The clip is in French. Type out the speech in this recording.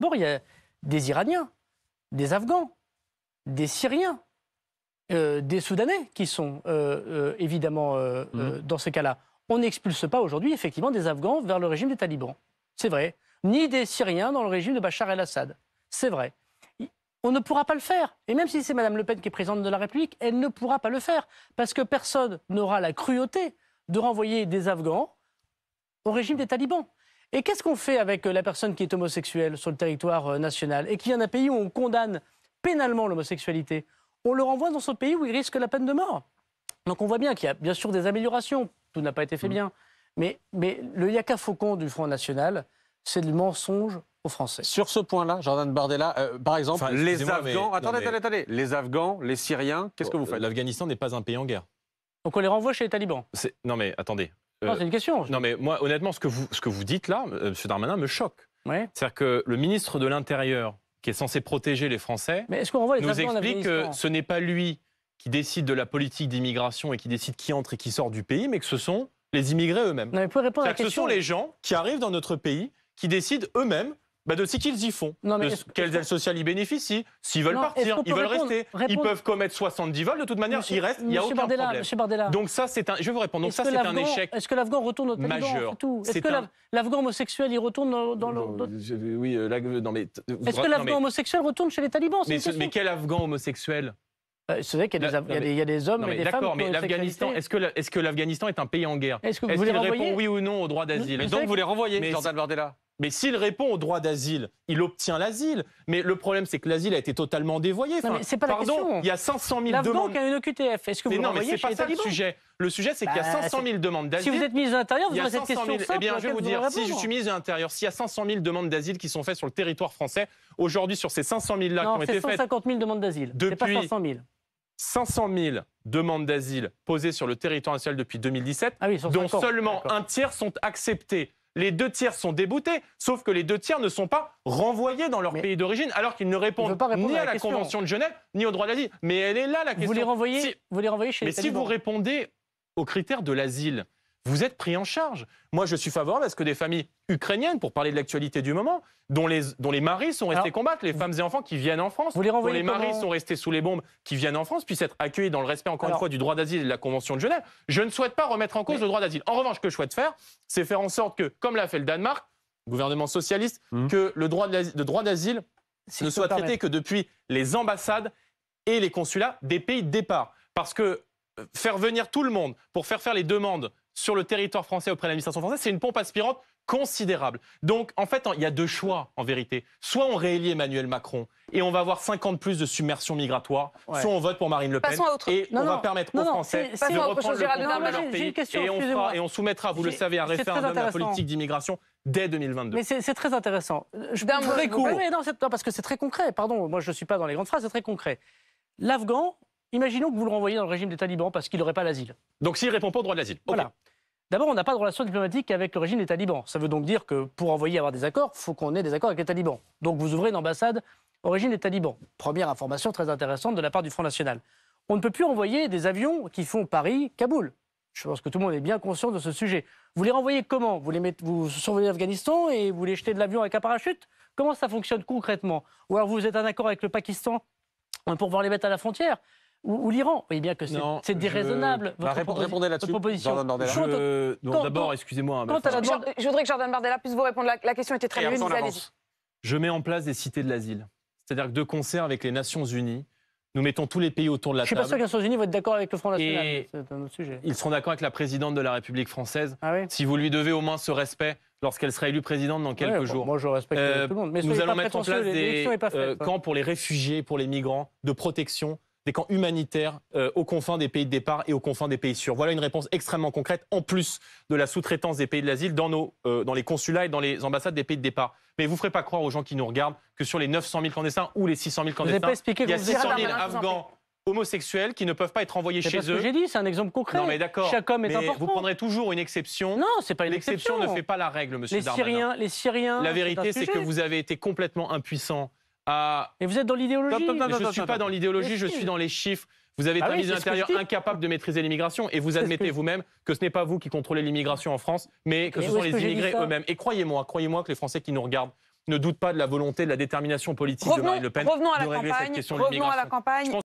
Bon, il y a des Iraniens, des Afghans, des Syriens, euh, des Soudanais qui sont euh, euh, évidemment mhm. dans ce cas-là. On n'expulse pas aujourd'hui effectivement des Afghans vers le régime des talibans. C'est vrai. Ni des Syriens dans le régime de Bachar el-Assad. C'est vrai. On ne pourra pas le faire. Et même si c'est Mme Le Pen qui est présidente de la République, elle ne pourra pas le faire. Parce que personne n'aura la cruauté de renvoyer des Afghans au régime des talibans. Et qu'est-ce qu'on fait avec euh, la personne qui est homosexuelle sur le territoire euh, national et qui vient un pays où on condamne pénalement l'homosexualité On le renvoie dans son pays où il risque la peine de mort. Donc on voit bien qu'il y a bien sûr des améliorations, tout n'a pas été fait mm. bien. Mais, le yaka faucon du Front National, c'est le mensonge aux Français. Sur ce point-là, Jordan Bardella, euh, par exemple, les Afghans, les Afghans, les Syriens, qu'est-ce que vous faites L'Afghanistan n'est pas un pays en guerre. Donc on les renvoie chez les talibans. Non mais attendez, non, euh, une question. Non, mais moi, honnêtement, ce que vous, ce que vous dites là, euh, M. Darmanin, me choque. C'est-à-dire que le ministre de l'Intérieur, qui est censé protéger les Français, mais nous explique que ce n'est pas lui qui décide de la politique d'immigration et qui décide qui entre et qui sort du pays, mais que ce sont les immigrés eux-mêmes. mais répondre à la ce sont les gens qui arrivent dans notre pays qui décident eux-mêmes bah, de ce qu'ils y font, de quelles aides sociales ils bénéficient, s'ils veulent partir, ils veulent rester, ils peuvent commettre 70 vols, de toute manière, S'ils restent, il n'y a aucun problème. Donc ça, c'est un, je vais vous répondre, donc ça c'est un échec Est-ce que l'Afghan retourne au Majeur. Est-ce que l'Afghan homosexuel, il retourne dans, le... oui, euh, là, mais... Est-ce que l'Afghan homosexuel retourne chez les talibans mais, quel Afghan homosexuel bah, c'est vrai qu'il y, a des hommes et des femmes. D'accord, mais l'Afghanistan, est-ce que l'Afghanistan est un pays en guerre Est-ce que qu'il répond oui ou non au droit d'asile Donc vous les renvoyez, Jordan Bardella mais s'il répond au droit d'asile, il obtient l'asile. Mais le problème, c'est que l'asile a été totalement dévoyé. ce n'est pas pardon, il y a 500 000 demandes. L'Afghan a une OQTF. Est-ce que vous mais non, mais c'est pas ça le sujet. Le sujet, c'est qu'il y a 500 bah, 000 demandes d'asile. Si vous êtes ministre de l'Intérieur, vous aurez cette question 000... Eh simple. Eh bien, je vais vous, dire, si je suis ministre de l'Intérieur, s'il y a 500 000 demandes d'asile qui sont faites sur le territoire français, aujourd'hui, sur ces 500 000 là qui ont été faites, 150 000 demandes d'asile. pas 500 000. 500 000 demandes d'asile posées sur le territoire national depuis 2017, ah dont seulement un tiers sont acceptées les deux tiers sont déboutés, sauf que les deux tiers ne sont pas renvoyés dans leur pays d'origine, alors qu'ils ne répondent ni à, la, Convention de Genève, ni au droit d'asile. Mais elle est là, la question. Vous les renvoyez, vous les renvoyez chez mais si vous répondez aux critères de l'asile, vous êtes pris en charge. Moi, je suis favorable à ce que des familles ukrainiennes, pour parler de l'actualité du moment, dont les, dont les maris sont restés combattre, les femmes et enfants qui viennent en France, vous les dont les maris sont restés sous les bombes, qui viennent en France, puissent être accueillis dans le respect, encore une fois, du droit d'asile et de la Convention de Genève. Je ne souhaite pas remettre en cause le droit d'asile. En revanche, ce que je souhaite faire, c'est faire en sorte que, comme l'a fait le Danemark, gouvernement socialiste, hum. que le droit d'asile ne soit traité que depuis les ambassades et les consulats des pays de départ. Parce que faire venir tout le monde pour faire faire les demandes sur le territoire français auprès de l'administration française, c'est une pompe aspirante considérable. Donc, en fait, il y a deux choix, en vérité. Soit on réélit Emmanuel Macron et on va avoir 50 plus de submersion migratoire, soit on vote pour Marine Le Pen et on va permettre aux Français de reprendre de leur pays et, on soumettra, vous le savez, un référendum de la politique d'immigration dès 2022. Mais c'est très intéressant. Je très court. cette non, parce que c'est très concret, pardon, moi je ne suis pas dans les grandes phrases, c'est très concret. L'Afghan, Imaginons que vous le renvoyez dans le régime des talibans parce qu'il n'aurait pas l'asile. Donc s'il répond pas au droit de l'asile. Voilà. D'abord, on n'a pas de relation diplomatique avec le régime des talibans. Ça veut donc dire que pour envoyer avoir des accords, il faut qu'on ait des accords avec les talibans. Donc vous ouvrez une ambassade au régime des talibans. Première information très intéressante de la part du Front National. On ne peut plus envoyer des avions qui font Paris-Kaboul. Je pense que tout le monde est bien conscient de ce sujet. Vous les renvoyez comment vous, les mettez, vous surveillez l'Afghanistan et vous les jetez de l'avion avec un parachute Comment ça fonctionne concrètement Ou alors vous êtes en accord avec le Pakistan pour voir les mettre à la frontière ou, l'Iran. Vous voyez bien que c'est déraisonnable. Votre bah, répondez là-dessus. Jordan Bardella. D'abord, excusez-moi. Je voudrais que Jordan Bardella puisse vous répondre. La, question était très bien. Je mets en place des cités de l'asile. C'est-à-dire que de concert avec les Nations Unies, nous mettons tous les pays autour de la table. Je ne suis pas sûr que les Nations Unies vont être d'accord avec le Front National. C'est un autre sujet. Ils seront d'accord avec la présidente de la République française. Ah si vous lui devez au moins ce respect lorsqu'elle sera élue présidente dans quelques jours. Moi, je respecte euh, tout le monde. Mais nous allons mettre en place des euh, hein. camps pour les réfugiés, pour les migrants, de protection des camps humanitaires euh, aux confins des pays de départ et aux confins des pays sûrs. Voilà une réponse extrêmement concrète, en plus de la sous-traitance des pays de l'asile dans, euh, dans les consulats et dans les ambassades des pays de départ. Mais vous ne ferez pas croire aux gens qui nous regardent que sur les 900 000 clandestins ou les 600 000 clandestins, il y a 600 000 Afghans homosexuels qui ne peuvent pas être envoyés chez eux. J'ai dit, c'est un exemple concret. Non, mais d'accord. Chaque homme est mais important. Vous prendrez toujours une exception. Non, c'est pas une exception. L'exception ne fait pas la règle, Monsieur les Syriens, les Syriens. La vérité, c'est que vous avez été complètement impuissant et vous êtes dans l'idéologie je ne suis pas dans l'idéologie, je suis dans les chiffres. Vous avez ah un de l'Intérieur de maîtriser l'immigration et vous admettez vous-même que ce n'est pas vous qui contrôlez l'immigration en France, mais que ce sont les immigrés eux-mêmes. Et croyez-moi, croyez-moi que les Français qui nous regardent ne doutent pas de la volonté, de la détermination politique de Marine Le Pen revenons à la campagne, cette question de campagne.